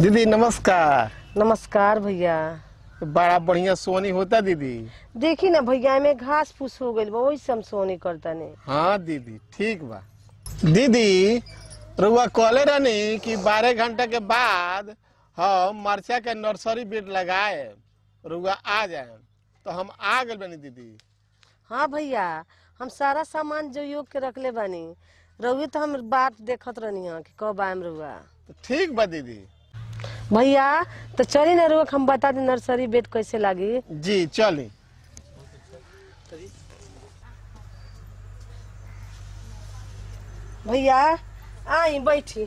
दीदी नमस्कार नमस्कार भैया बड़ा बढ़िया सोनी होता दीदी देखी ना भैया में घास फूस हो गई वही से हम सोनी करता नहीं हाँ दीदी ठीक बा दीदी रुआ कॉले रानी कि बारह घंटा के बाद हम मरचा के नर्सरी बीट लगाए रुआ आ जाए तो हम आ गए बनी दीदी हाँ भैया हम सारा सामान जो योग के ले बनी रवि तो हम बात देखत रहनी कि कब आयम रुआ तो ठीक बा दीदी भैया तो चली ना रुक हम बता दे नर्सरी बेड कैसे लगी जी चली भैया आई बैठी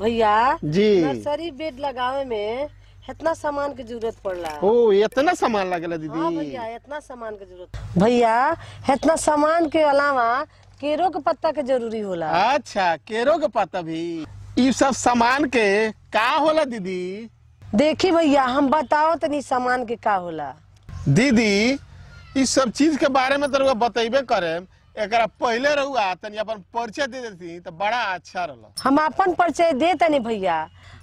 भैया जी नर्सरी बेड लगावे में इतना सामान की जरूरत पड़ला ओ इतना सामान लगे दीदी हाँ भैया इतना सामान की जरूरत भैया इतना सामान के अलावा केरो के पत्ता के जरूरी होला अच्छा केरो के पत्ता भी ये सब सामान के का होला दीदी देखी भैया हम बताओ तनी सामान के का होला दीदी इस सब चीज के बारे में तो बतेबे करे एक पहले रहुआ तनी अपन परिचय दे देती तो बड़ा अच्छा रहा हम अपन परिचय दे तनी भैया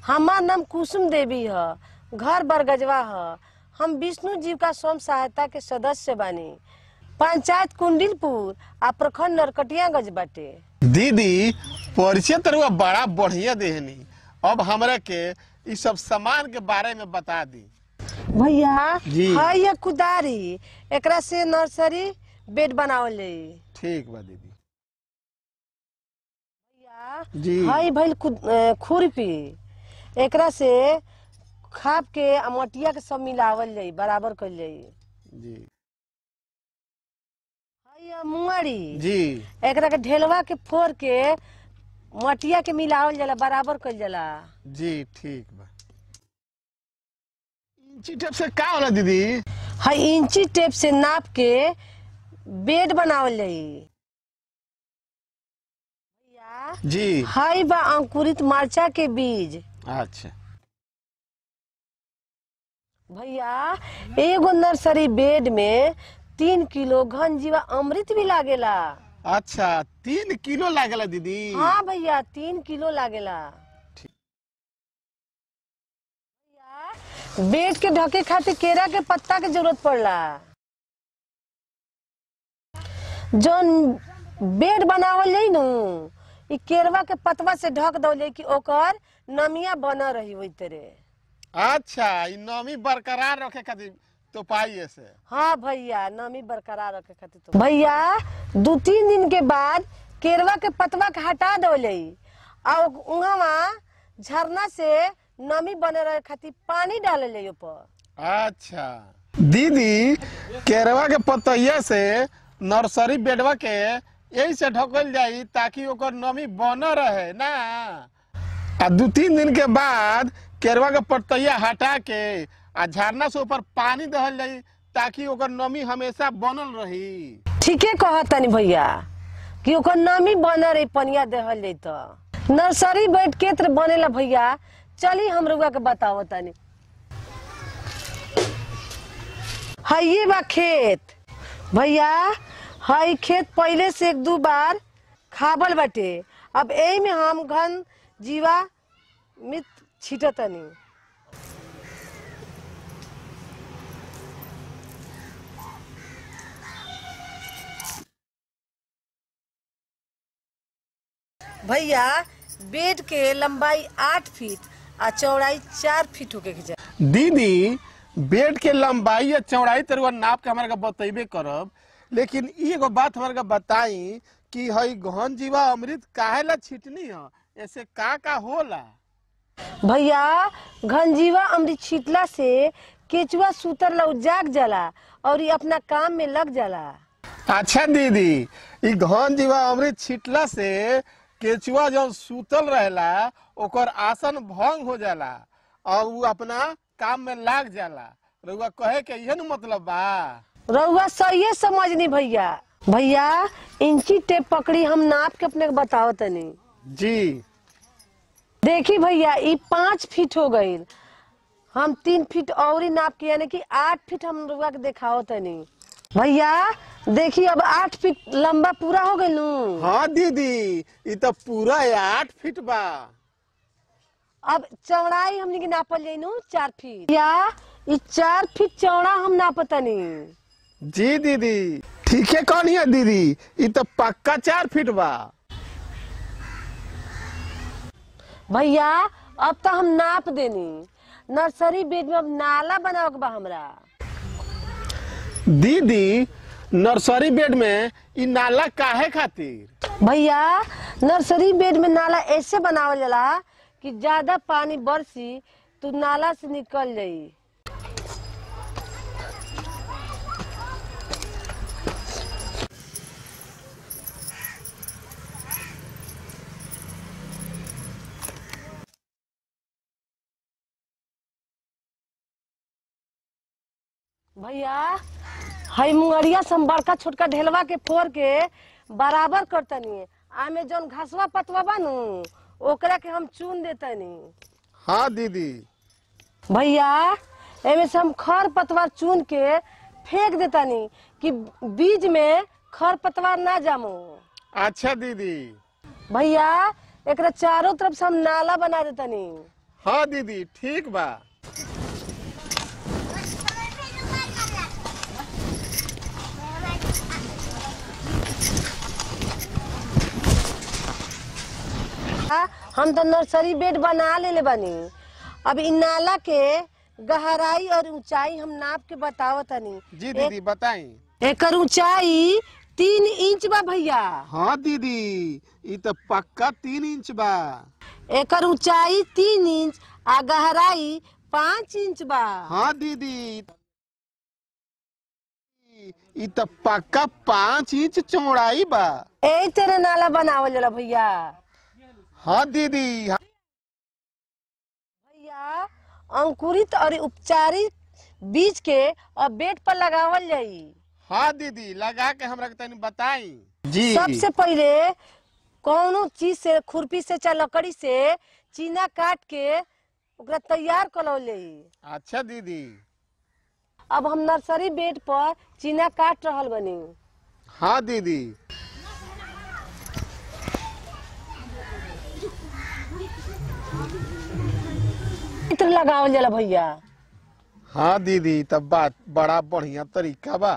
हमार नाम कुसुम देवी है घर बरगजवा है हम विष्णु जी का स्वयं सहायता के सदस्य बानी पंचायत कुंडिलपुर आ प्रखंड नरकटियागंज बाटे दीदी परिचय तरुआ बड़ा बढ़िया देहनी अब हमरा के इस सब सामान के बारे में बता दी भैया हाँ ये कुदारी एक से नर्सरी बेड बनाओ ले ठीक बा दीदी जी हाई भइल खुरपी एक से खाप के मटिया के सब मिलावल जाई बराबर कर जाई जी मुंगड़ी जी एक के ढेलवा के फोर के मटिया के मिलावल जला बराबर कर जला जी ठीक बा इंची टेप से क्या होला दीदी हाँ इंची टेप से नाप के बेड बनावल जाई जी हाय बा अंकुरित मार्चा के बीज अच्छा भैया एगो नर्सरी बेड में तीन किलो घन जीवा अमृत भी लागेला अच्छा तीन किलो लागेला दीदी हाँ भैया तीन किलो लागेला बेट के ढके खातिर केरा के पत्ता के जरूरत पड़ला जौन बेड बनावल जाई न इ केरवा के पतवा से ढक दौले कि ओकर नमिया बना रही वही तेरे अच्छा इ नमी बरकरार रखे खातिर तो पाइए से हाँ भैया नमी बरकरार रखे खातिर तो भैया दो तीन दिन के बाद केरवा के पतवा के हटा दौले और उहवा झरना से नमी बने रहे खातिर पानी डाले ले पर अच्छा दीदी केरवा के पतैया से नर्सरी बेडवा के यही से ढकल जाए ताकि ओकर नमी बना रहे ना आ दो तीन दिन के बाद केरवा के पतैया हटा के आ झरना से ऊपर पानी दहल जाई ताकि नमी हमेशा बनल रही ठीके कहतनी भैया कि ओकर नमी बनल रही पनिया दहल जाई तो नर्सरी बैठ के बने ला भैया चली हम रुआ के बताओ तनी हइये बा खेत भैया हई खेत पहले से एक दो बार खाबल बटे अब ए में हम घन जीवा मित छिटतनी भैया बेड के लंबाई आठ फीट और चौड़ाई चार फीट होके जाए दीदी बेड के लंबाई और चौड़ाई तरुआ नाप के हमारे बतेबे करब लेकिन एगो बात हमारे बताई कि हई गहन जीवा अमृत काहे ला छिटनी है ऐसे का का होला भैया घनजीवा अमृत छिटला से केचुआ सूतर ला जाग जाला और ये अपना काम में लग जाला अच्छा दीदी ये घन जीवा अमृत छिटला से केचुआ जब सुतल रहला ओकर आसन भंग हो जाला और वो अपना काम में लाग जाला रउआ कहे के यह न मतलब बा रउआ सही समझ नहीं भैया भैया इंची टेप पकड़ी हम नाप के अपने बताओ तनी जी देखी भैया ये पांच फीट हो गई हम तीन फीट और नाप के यानी कि आठ फीट हम रुआ के दिखाओ तनी भैया देखिए अब आठ फीट लंबा पूरा हो गए हाँ दीदी ये तो पूरा है आठ फीट बा अब चौड़ाई हमने की नापल नू चार फीट या ये चार फीट चौड़ा हम नहीं जी दीदी ठीक है कौन है दीदी ये तो पक्का चार फीट बा भैया अब तो हम नाप देनी नर्सरी बेड में अब नाला बनाओ बा हमरा दीदी नर्सरी बेड में इ नाला काहे खातिर भैया नर्सरी बेड में नाला ऐसे बनावल जाला कि ज्यादा पानी बरसी तो नाला से निकल जाई भैया हई मुंगरिया सम बड़का छोटका ढेलवा के फोर के बराबर करतनी आ में जौन घसवा पतवा बा ओकरा के हम चुन देतनी हाँ दीदी भैया एमे से हम खर पतवार चुन के फेंक देतनी कि बीज में खर पतवार ना जमो अच्छा दीदी भैया एक चारों तरफ से हम नाला बना देतनी हाँ दीदी ठीक बा था हम तो नर्सरी बेड बना ले बनी अब इन नाला के गहराई और ऊंचाई हम नाप के बतावत तनी जी दीदी एक, बताई एकर ऊंचाई तीन इंच बा भैया हाँ दीदी ये तो पक्का तीन इंच बा एकर ऊंचाई तीन इंच आ गहराई पाँच इंच बा हाँ दीदी इ तो पक्का पाँच इंच चौड़ाई बा ए तरह नाला बनावल भैया हाँ दीदी हाँ। भैया अंकुरित और उपचारित बीज के और बेड पर लगावल जाई हाँ दीदी लगा के हमरा के तनी बताई जी सबसे पहले कौन चीज से खुरपी से चाहे लकड़ी से चीना काट के तैयार कर अच्छा दीदी अब हम नर्सरी बेड पर चीना काट रहा बनी हाँ दीदी चित्र लगावल जाला भैया हाँ दीदी तब बात बड़ा बढ़िया तरीका बा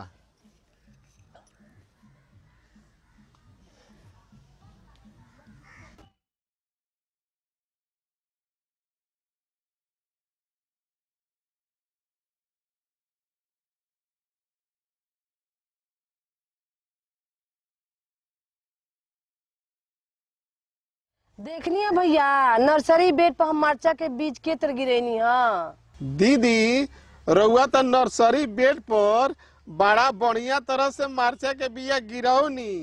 देखनी है भैया नर्सरी बेड पर हम मरचा के बीज के तर गिरेनी है हाँ। दीदी रउआ तो नर्सरी बेड पर बड़ा बढ़िया तरह से मरचा के बिया गिरौनी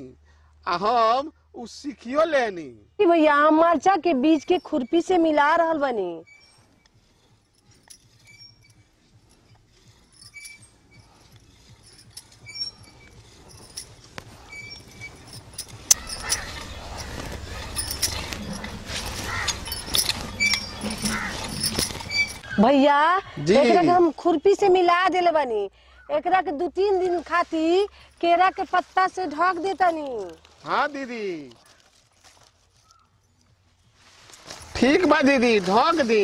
हम उस सीखियो लेनी भैया हम मरचा के बीज के खुरपी से मिला रहा बनी भैया हम खुरपी से मिला देले बनी एक दो तीन दिन खाती केरा के पत्ता से ढक देतानी हाँ दीदी ठीक बा दीदी ढक दी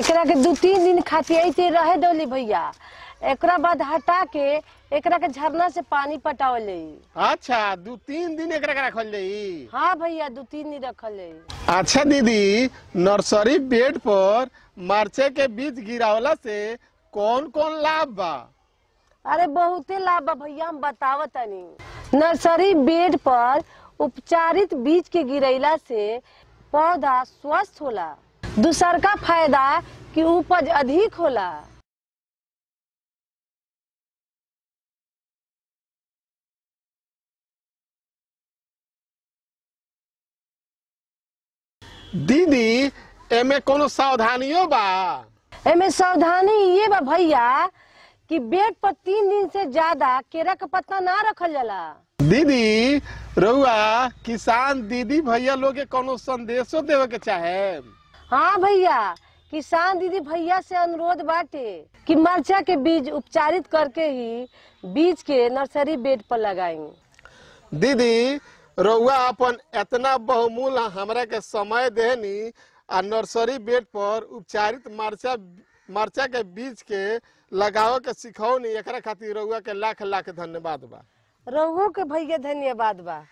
एक दो तीन दिन खाती ऐसे रहे दौली भैया एक बाद हटा के एकरा के झरना से पानी ले अच्छा दो तीन दिन एकरा के रखल ले हाँ भैया दो तीन दिन रखल ले अच्छा दीदी नर्सरी बेड पर मरचे के बीज गिरावला से कौन कौन लाभ बा अरे बहुते लाभ बा भैया हम बतावतनी नर्सरी बेड पर उपचारित बीज के गिरैला से पौधा स्वस्थ होला दूसर का फायदा कि उपज अधिक होला दीदी एमे कोनो सावधानियों बा एमे सावधानी ये बा भैया कि बेड पर तीन दिन से ज्यादा केरा का पत्ता ना रखल जाला दीदी रउआ किसान दीदी भैया लोग के कोनो संदेशो देवे के चाहे हाँ भैया किसान दीदी भैया से अनुरोध बाटे कि मरचा के बीज उपचारित करके ही बीज के नर्सरी बेड पर लगाएं दीदी रउआ अपन इतना बहुमूल्य हमरा के समय देनी आ नर्सरी बेड पर उपचारित मरचा मरचा के बीज के लगाओ के नी एकरा खातिर रउआ के लाख लाख धन्यवाद बा रउओ के भैया धन्यवाद बा